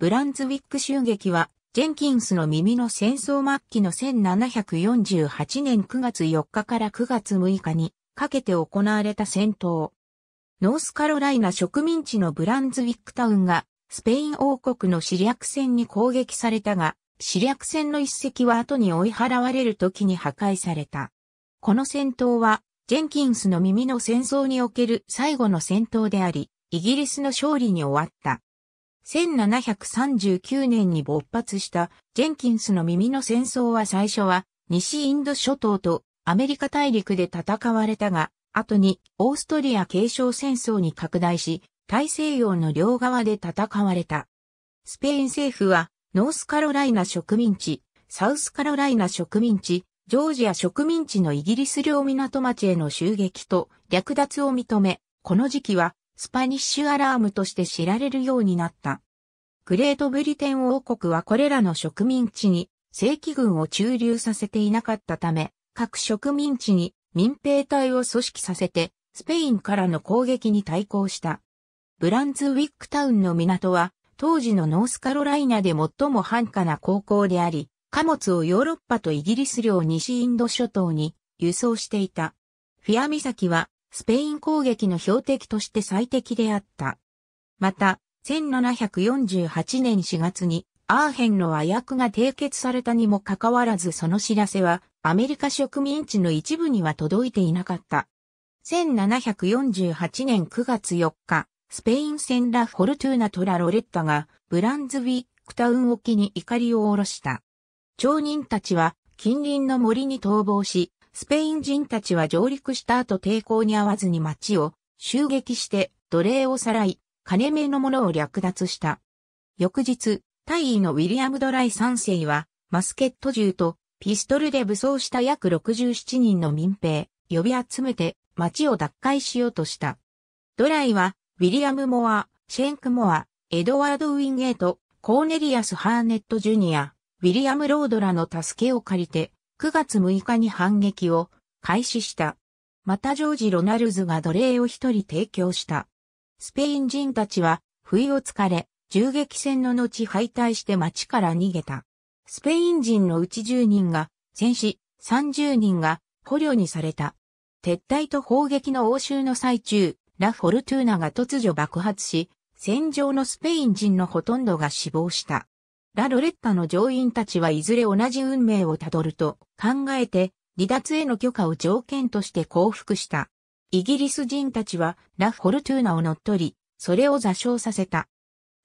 ブランズウィック襲撃は、ジェンキンスの耳の戦争末期の1748年9月4日から9月6日にかけて行われた戦闘。ノースカロライナ植民地のブランズウィックタウンがスペイン王国の死略戦に攻撃されたが、死略戦の一隻は後に追い払われる時に破壊された。この戦闘は、ジェンキンスの耳の戦争における最後の戦闘であり、イギリスの勝利に終わった。1739年に勃発したジェンキンスの耳の戦争は最初は西インド諸島とアメリカ大陸で戦われたが、後にオーストリア継承戦争に拡大し、大西洋の両側で戦われた。スペイン政府はノースカロライナ植民地、サウスカロライナ植民地、ジョージア植民地のイギリス領港町への襲撃と略奪を認め、この時期はスパニッシュアラームとして知られるようになった。グレートブリテン王国はこれらの植民地に正規軍を駐留させていなかったため、各植民地に民兵隊を組織させて、スペインからの攻撃に対抗した。ブランズウィックタウンの港は、当時のノースカロライナで最も繁華な航行であり、貨物をヨーロッパとイギリス領西インド諸島に輸送していた。フィア岬はスペイン攻撃の標的として最適であった。また、1748年4月にアーヘンの和訳が締結されたにもかかわらずその知らせはアメリカ植民地の一部には届いていなかった。1748年9月4日、スペイン戦ラ・フォルトゥーナ・トラ・ロレッタがブランズウィックタウン沖に怒りを下ろした。町人たちは近隣の森に逃亡し、スペイン人たちは上陸した後抵抗に合わずに町を襲撃して奴隷をさらい、金目のものを略奪した。翌日、大尉のウィリアム・ドライ3世は、マスケット銃とピストルで武装した約67人の民兵、呼び集めて町を奪回しようとした。ドライは、ウィリアム・モア、シェンク・モア、エドワード・ウィンゲート、コーネリアス・ハーネット・ジュニア、ウィリアム・ロードらの助けを借りて、9月6日に反撃を開始した。またジョージ・ロナルズが奴隷を一人提供した。スペイン人たちは、不意をつかれ、銃撃戦の後敗退して町から逃げた。スペイン人のうち10人が戦死、30人が捕虜にされた。撤退と砲撃の応酬の最中、ラ・フォルトゥーナが突如爆発し、戦場のスペイン人のほとんどが死亡した。ラ・ロレッタの乗員たちはいずれ同じ運命をたどると考えて離脱への許可を条件として降伏した。イギリス人たちはラ・フォルトゥーナを乗っ取り、それを座礁させた。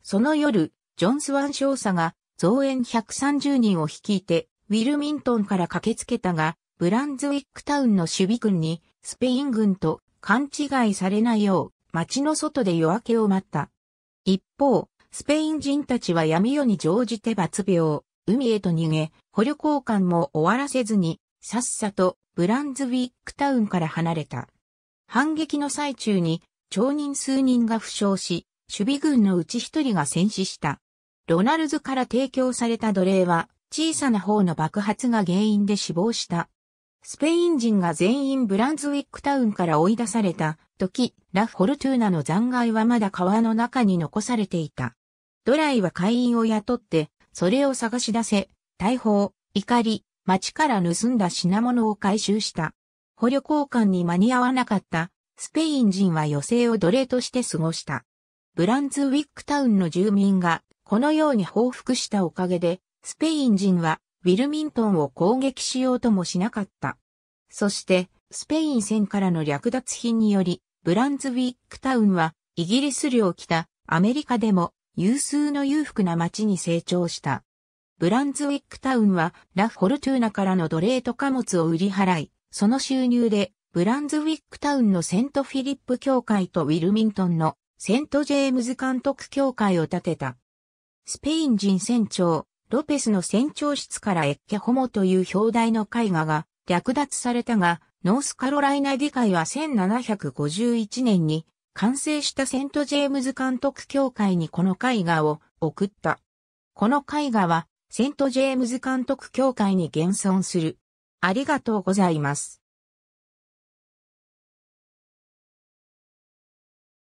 その夜、ジョン・スワン少佐が増援130人を率いてウィルミントンから駆けつけたが、ブランズウィックタウンの守備軍にスペイン軍と勘違いされないよう街の外で夜明けを待った。一方、スペイン人たちは闇夜に乗じて罰病、海へと逃げ、捕虜交換も終わらせずに、さっさとブランズウィックタウンから離れた。反撃の最中に、町人数人が負傷し、守備軍のうち一人が戦死した。ロナルズから提供された奴隷は、小さな方の爆発が原因で死亡した。スペイン人が全員ブランズウィックタウンから追い出された時、ラ・フォルトゥーナの残骸はまだ川の中に残されていた。ドライは会員を雇って、それを探し出せ、大砲、怒り、町から盗んだ品物を回収した。捕虜交換に間に合わなかった、スペイン人は余生を奴隷として過ごした。ブランズウィックタウンの住民が、このように報復したおかげで、スペイン人は、ウィルミントンを攻撃しようともしなかった。そして、スペイン戦からの略奪品により、ブランズウィックタウンは、イギリス領北、アメリカでも、有数の裕福な町に成長した。ブランズウィックタウンはラ・フォルトゥーナからの奴隷と貨物を売り払い、その収入でブランズウィックタウンのセントフィリップ教会とウィルミントンのセントジェームズ監督教会を建てた。スペイン人船長、ロペスの船長室からエッケホモという表題の絵画が略奪されたが、ノースカロライナ議会は1751年に完成したセントジェームズ監督協会にこの絵画を送った。この絵画はセントジェームズ監督協会に現存する。ありがとうございます。